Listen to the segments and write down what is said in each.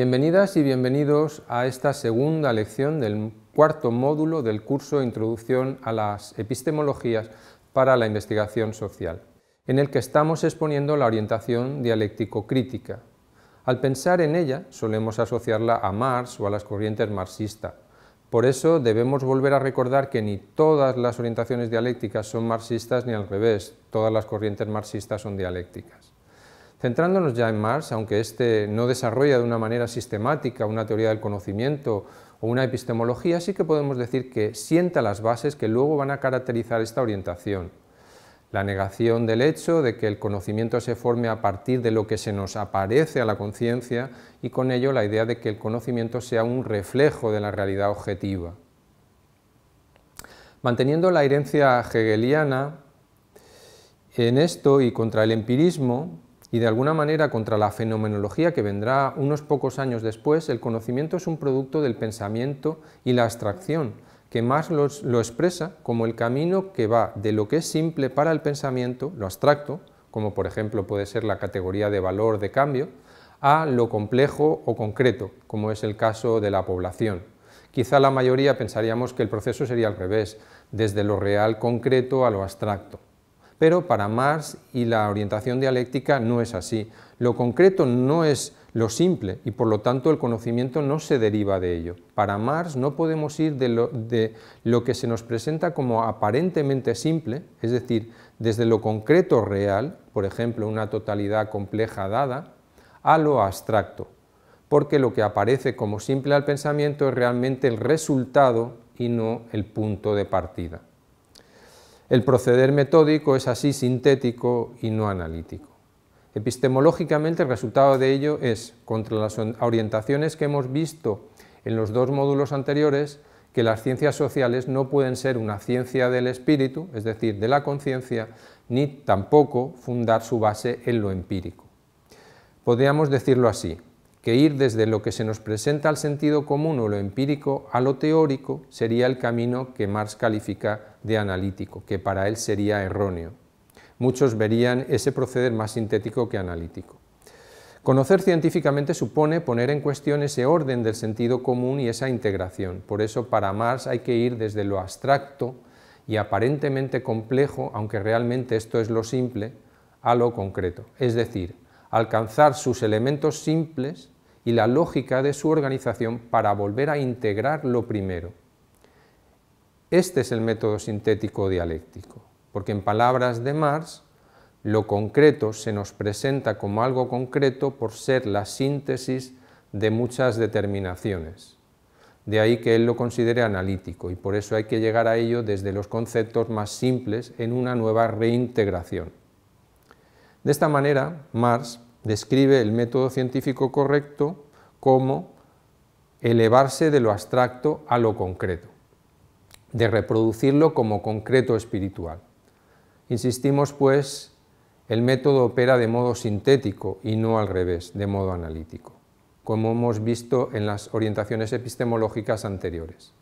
Bienvenidas y bienvenidos a esta segunda lección del cuarto módulo del curso Introducción a las Epistemologías para la Investigación Social, en el que estamos exponiendo la orientación dialéctico-crítica. Al pensar en ella, solemos asociarla a Marx o a las corrientes marxistas. Por eso debemos volver a recordar que ni todas las orientaciones dialécticas son marxistas ni al revés, todas las corrientes marxistas son dialécticas. Centrándonos ya en Marx, aunque éste no desarrolla de una manera sistemática una teoría del conocimiento o una epistemología, sí que podemos decir que sienta las bases que luego van a caracterizar esta orientación. La negación del hecho de que el conocimiento se forme a partir de lo que se nos aparece a la conciencia y con ello la idea de que el conocimiento sea un reflejo de la realidad objetiva. Manteniendo la herencia hegeliana en esto y contra el empirismo, y de alguna manera contra la fenomenología que vendrá unos pocos años después, el conocimiento es un producto del pensamiento y la abstracción, que más lo, lo expresa como el camino que va de lo que es simple para el pensamiento, lo abstracto, como por ejemplo puede ser la categoría de valor de cambio, a lo complejo o concreto, como es el caso de la población. Quizá la mayoría pensaríamos que el proceso sería al revés, desde lo real concreto a lo abstracto pero para Marx y la orientación dialéctica no es así. Lo concreto no es lo simple y por lo tanto el conocimiento no se deriva de ello. Para Marx no podemos ir de lo, de lo que se nos presenta como aparentemente simple, es decir, desde lo concreto real, por ejemplo, una totalidad compleja dada, a lo abstracto, porque lo que aparece como simple al pensamiento es realmente el resultado y no el punto de partida. El proceder metódico es así sintético y no analítico. Epistemológicamente el resultado de ello es, contra las orientaciones que hemos visto en los dos módulos anteriores, que las ciencias sociales no pueden ser una ciencia del espíritu, es decir, de la conciencia, ni tampoco fundar su base en lo empírico. Podríamos decirlo así, que ir desde lo que se nos presenta al sentido común o lo empírico a lo teórico sería el camino que Marx califica de analítico, que para él sería erróneo. Muchos verían ese proceder más sintético que analítico. Conocer científicamente supone poner en cuestión ese orden del sentido común y esa integración. Por eso para Marx hay que ir desde lo abstracto y aparentemente complejo, aunque realmente esto es lo simple, a lo concreto. Es decir, alcanzar sus elementos simples y la lógica de su organización para volver a integrar lo primero. Este es el método sintético dialéctico, porque en palabras de Marx, lo concreto se nos presenta como algo concreto por ser la síntesis de muchas determinaciones. De ahí que él lo considere analítico y por eso hay que llegar a ello desde los conceptos más simples en una nueva reintegración. De esta manera, Marx describe el método científico correcto como elevarse de lo abstracto a lo concreto, de reproducirlo como concreto espiritual. Insistimos, pues, el método opera de modo sintético y no al revés, de modo analítico, como hemos visto en las orientaciones epistemológicas anteriores.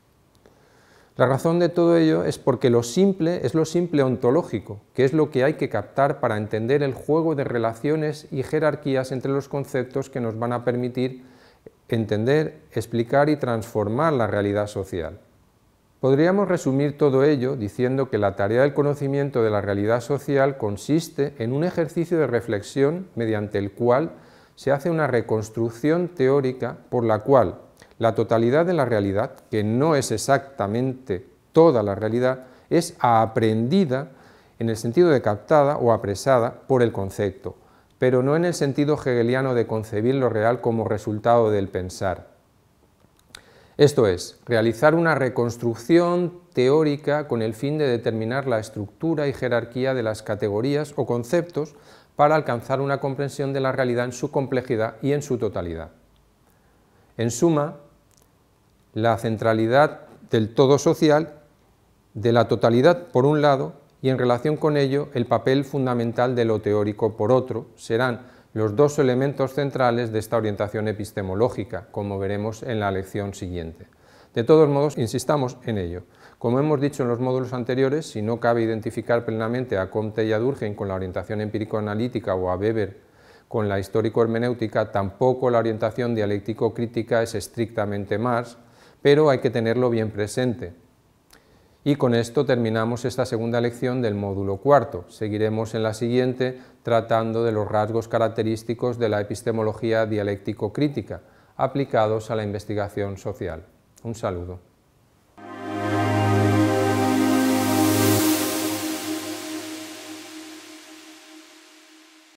La razón de todo ello es porque lo simple es lo simple ontológico, que es lo que hay que captar para entender el juego de relaciones y jerarquías entre los conceptos que nos van a permitir entender, explicar y transformar la realidad social. Podríamos resumir todo ello diciendo que la tarea del conocimiento de la realidad social consiste en un ejercicio de reflexión mediante el cual se hace una reconstrucción teórica por la cual la totalidad de la realidad, que no es exactamente toda la realidad, es aprendida en el sentido de captada o apresada por el concepto, pero no en el sentido hegeliano de concebir lo real como resultado del pensar. Esto es, realizar una reconstrucción teórica con el fin de determinar la estructura y jerarquía de las categorías o conceptos para alcanzar una comprensión de la realidad en su complejidad y en su totalidad. En suma, la centralidad del todo social, de la totalidad por un lado, y en relación con ello el papel fundamental de lo teórico por otro, serán los dos elementos centrales de esta orientación epistemológica, como veremos en la lección siguiente. De todos modos, insistamos en ello. Como hemos dicho en los módulos anteriores, si no cabe identificar plenamente a Comte y a Durgen con la orientación empírico-analítica o a Weber con la histórico-hermenéutica, tampoco la orientación dialéctico-crítica es estrictamente más pero hay que tenerlo bien presente. Y con esto terminamos esta segunda lección del módulo cuarto. Seguiremos en la siguiente tratando de los rasgos característicos de la epistemología dialéctico-crítica aplicados a la investigación social. Un saludo.